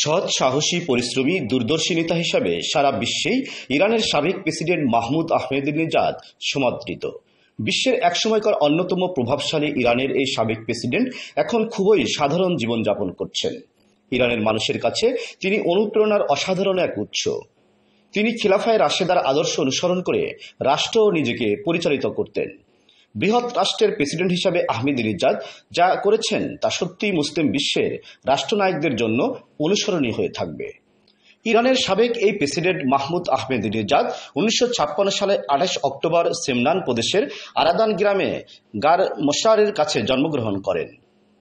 সৎ সাহসী পরিশ্রমী দূরদর্শী নেতা হিসাবে সারা বিশ্বেই ইরানের সাবেক প্রেসিডেন্ট মাহমুদ নিজাদ সমাদৃত বিশ্বের একসময়কার অন্যতম প্রভাবশালী ইরানের এই সাবেক প্রেসিডেন্ট এখন খুবই সাধারণ জীবনযাপন করছেন ইরানের মানুষের কাছে তিনি অনুপ্রেরণার অসাধারণ এক উৎস তিনি খিলাফায় রাশেদার আদর্শ অনুসরণ করে রাষ্ট্র নিজেকে পরিচালিত করতেন বৃহৎ রাষ্ট্রের প্রেসিডেন্ট হিসাবে আহমেদ রিজাদ যা করেছেন তা সত্যিই মুসলিম বিশ্বের রাষ্ট্রনায়কদের জন্য অনুসরণীয় হয়ে থাকবে ইরানের সাবেক এই প্রেসিডেন্ট মাহমুদ আহমেদ রিজাদ উনিশশো সালে আঠাশ অক্টোবর সেমনান প্রদেশের আরাদান গ্রামে গার মশারের কাছে জন্মগ্রহণ করেন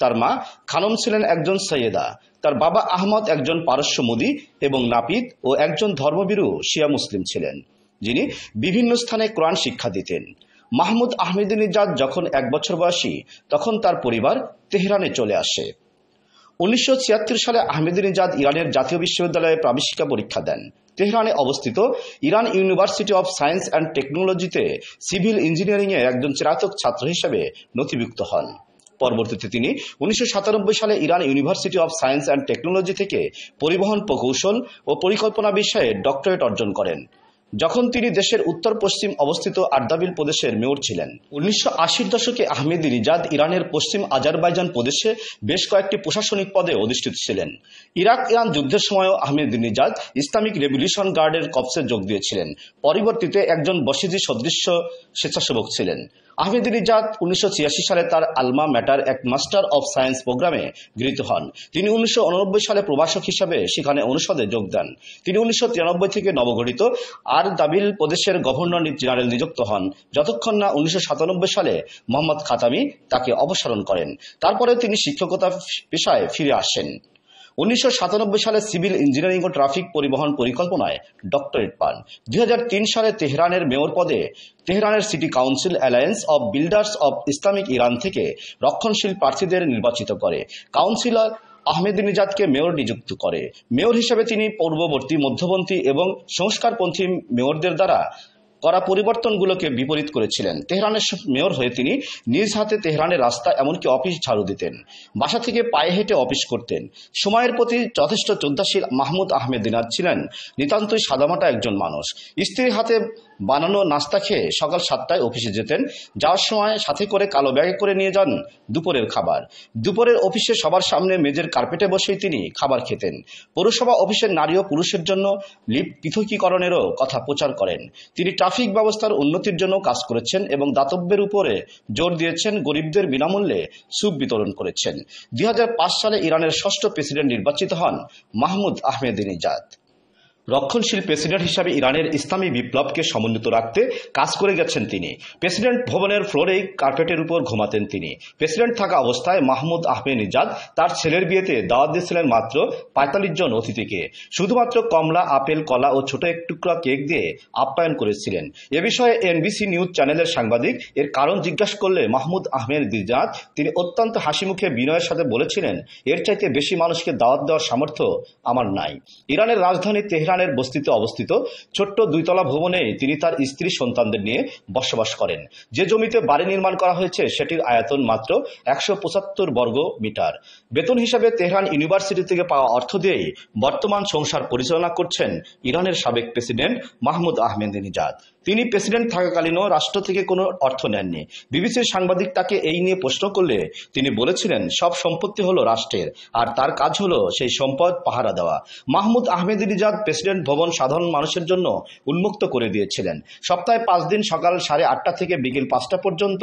তার মা খানম ছিলেন একজন সৈয়দা তার বাবা আহমদ একজন পারস্য মোদি এবং নাপিত ও একজন ধর্মবিরু শিয়া মুসলিম ছিলেন যিনি বিভিন্ন স্থানে কোরআন শিক্ষা দিতেন মাহমুদ আহমেদিনেজাদ যখন এক বছর বয়সী তখন তার পরিবার তেহরানে চলে আসে উনিশশো সালে আহমেদিনেজাদ ইরানের জাতীয় বিশ্ববিদ্যালয়ে প্রাবেশিকা পরীক্ষা দেন তেহরানে অবস্থিত Iran university of science and টেকনোলজিতে সিভিল ইঞ্জিনিয়ারিংয়ে একজন চেরাতক ছাত্র হিসেবে নথিভুক্ত হন পরবর্তীতে তিনি উনিশশো সালে Iran university of science and technology থেকে পরিবহন প্রকৌশল ও পরিকল্পনা বিষয়ে ডক্টরেট অর্জন করেন যখন তিনি দেশের উত্তর পশ্চিম অবস্থিত আর্দাবিল প্রদেশের মেয়র ছিলেন উনিশশো আশির দশকে আহমেদ রিজাদ ইরানের পশ্চিম আজারবাইজান প্রদেশে বেশ কয়েকটি প্রশাসনিক পদে অধিষ্ঠিত ছিলেন ইরাক ইরান যুদ্ধের সময়ও আহমেদ রিজাদ ইসলামিক রেভলিউশন গার্ডের কপসে যোগ দিয়েছিলেন পরিবর্তিতে একজন বসিজি সদৃশ্য স্বেচ্ছাসেবক ছিলেন আহমেদ রিজাদ উনিশশো সালে তার আলমা ম্যাটার এক মাস্টার অব সায়েন্স প্রোগ্রামে গৃহীত হন তিনি উনিশশো সালে প্রভাষক হিসাবে সেখানে অনুষদে যোগ দেন তিনি উনিশশো থেকে নবগঠিত আর দাবিল প্রদেশের গভর্নর জেনারেল নিযুক্ত হন যতক্ষণ না উনিশশো সালে মোহাম্মদ খাতামি তাকে অপসারণ করেন তারপরে তিনি শিক্ষকতা পেশায় ফিরে আসেন উনিশশো সালে সিভিল ইঞ্জিনিয়ারিং ও ট্রাফিক পরিবহন পরিকল্পনায় ডক্টরেট পান দুই সালে তেহরানের মেয়র পদে তেহরানের city council alliance of builders of Islamic Iran থেকে রক্ষণশীল প্রার্থীদের নির্বাচিত করে কাউন্সিলর নিজাদকে মেয়র নিযুক্ত করে মেয়র হিসেবে তিনি পূর্ববর্তী মধ্যপন্থী এবং সংস্কারপন্থী মেয়রদের দ্বারা করা পরিবর্তনগুলোকে বিপরীত করেছিলেন তেহরানের মেয়র হয়ে তিনি নিজ হাতে তেহরানের রাস্তা এমনকি অফিস ঝাড়ু দিতেন বাসা থেকে পায়ে হেঁটে অফিস করতেন সময়ের প্রতি যথেষ্ট চোদ্দাশীল মাহমুদ আহমেদ দিনাজ ছিলেন নিতান্তই সাদামাটা একজন মানুষ স্ত্রীর হাতে বানানো নাস্তা খেয়ে সকাল সাতটায় অফিসে যেতেন যাওয়ার সময় সাথে করে কালো ব্যাগে করে নিয়ে যান দুপুরের খাবার দুপুরের অফিসে সবার সামনে মেজের কার্পেটে বসেই তিনি খাবার খেতেন পৌরসভা অফিসের নারী ও পুরুষের জন্য লিপ পৃথকীকরণেরও কথা প্রচার করেন তিনি ট্রাফিক ব্যবস্থার উন্নতির জন্য কাজ করেছেন এবং দাতব্যের উপরে জোর দিয়েছেন গরিবদের বিনামূল্যে স্যুপ বিতরণ করেছেন দুই সালে ইরানের ষষ্ঠ প্রেসিডেন্ট নির্বাচিত হন মাহমুদ আহমেদিনিজাদ রক্ষণশীল প্রেসিডেন্ট হিসাবে ইরানের ইসলামী বিপ্লবকে সমন্বিত রাখতে কাজ করে গেছেন তিনি প্রেসিডেন্ট ভবনের ফ্লোরেই কার্পেটের উপর ঘুমাতেন তিনি প্রেসিডেন্ট থাকা অবস্থায় মাহমুদ আহমেদ নিজাদ তার ছেলের বিয়েতে দাওয়াত দিয়েছিলেন মাত্র পঁয়তাল্লিশ জন অতিথিকে শুধুমাত্র কমলা আপেল কলা ও ছোট এক টুকরা কেক দিয়ে আপ্যায়ন করেছিলেন এ বিষয়ে এনবিসি নিউজ চ্যানেলের সাংবাদিক এর কারণ জিজ্ঞাসা করলে মাহমুদ আহমেদ নিজাদ তিনি অত্যন্ত হাসি মুখে বিনয়ের সাথে বলেছিলেন এর চাইতে বেশি মানুষকে দাওয়াত দেওয়ার সামর্থ্য আমার নাই ইরানের রাজধানী তেহরান ইরানের বস্তিতে অবস্থিত ছোট্ট দুইতলা ভবনে তিনি তার স্ত্রী সন্তানদের নিয়ে বসবাস করেন যে জমিতে বাড়ি নির্মাণ করা হয়েছে সেটির আয়তন মাত্র একশো বর্গ মিটার বেতন হিসাবে তেহরান ইউনিভার্সিটি থেকে পাওয়া অর্থ দিয়েই বর্তমান সংসার পরিচালনা করছেন ইরানের সাবেক প্রেসিডেন্ট মাহমুদ আহমেদ তিনি প্রেসিডেন্ট থাকাকালীনও রাষ্ট্র থেকে কোনো অর্থ নেননি বিবিসির সাংবাদিক তাকে এই নিয়ে প্রশ্ন করলে তিনি বলেছিলেন সব সম্পত্তি হলো রাষ্ট্রের আর তার কাজ হলো সেই সম্পদ পাহারা দেওয়া মাহমুদ আহমেদিনিজাদ প্রেসিডেন্ট ভবন সাধারণ মানুষের জন্য উন্মুক্ত করে দিয়েছিলেন সপ্তাহে পাঁচ দিন সকাল সাড়ে আটটা থেকে বিকেল পাঁচটা পর্যন্ত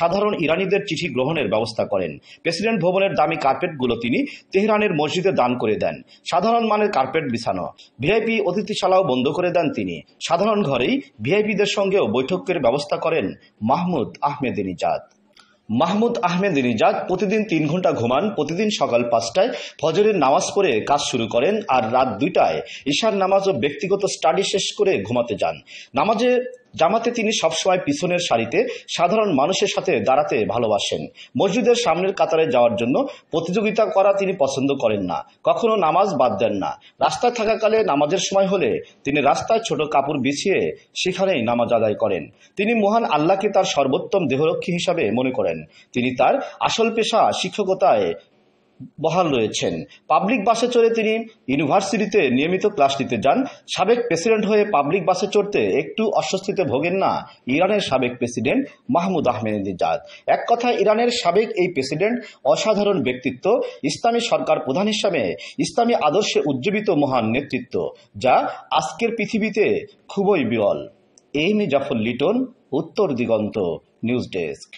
সাধারণ ইরানিদের চিঠি গ্রহণের ব্যবস্থা করেন প্রেসিডেন্ট ভবনের দামি কার্পেটগুলো তিনি তেহরানের মসজিদে দান করে দেন সাধারণ মানের কার্পেট বিছানো ভিআইপি অতিথিশালাও বন্ধ করে দেন তিনি সাধারণ ঘরেই ভিআই ভিআইপিদের সঙ্গেও বৈঠকের ব্যবস্থা করেন মাহমুদ আহমেদ নিজাদ মাহমুদ আহমেদ নিজাদ প্রতিদিন তিন ঘন্টা ঘুমান প্রতিদিন সকাল পাঁচটায় ফজরের নামাজ পড়ে কাজ শুরু করেন আর রাত দুইটায় ঈশার নামাজ ও ব্যক্তিগত স্টাডি শেষ করে ঘুমাতে যান নামাজে জামাতে তিনি সবসময় পিছনের সারিতে সাধারণ মানুষের সাথে দাঁড়াতে ভালোবাসেন মসজিদের সামনের কাতারে যাওয়ার জন্য প্রতিযোগিতা করা তিনি পছন্দ করেন না কখনো নামাজ বাদ দেন না রাস্তায় থাকাকালে নামাজের সময় হলে তিনি রাস্তায় ছোট কাপড় বিছিয়ে সেখানেই নামাজ আদায় করেন তিনি মহান আল্লাহকে তার সর্বোত্তম দেহরক্ষী হিসাবে মনে করেন তিনি তার আসল পেশা শিক্ষকতায় বহাল রয়েছেন পাবলিক বাসে চড়ে তিনি ইউনিভার্সিটিতে নিয়মিত ক্লাস নিতে যান সাবেক প্রেসিডেন্ট হয়ে পাবলিক বাসে চড়তে একটু অস্বস্তিতে ভোগেন না ইরানের সাবেক প্রেসিডেন্ট মাহমুদ আহমেদিনেজাদ এক কথা ইরানের সাবেক এই প্রেসিডেন্ট অসাধারণ ব্যক্তিত্ব ইসলামী সরকার প্রধান হিসাবে ইসলামী আদর্শে উজ্জীবিত মহান নেতৃত্ব যা আজকের পৃথিবীতে খুবই বিরল এম জাফর লিটন উত্তর দিগন্ত নিউজ ডেস্ক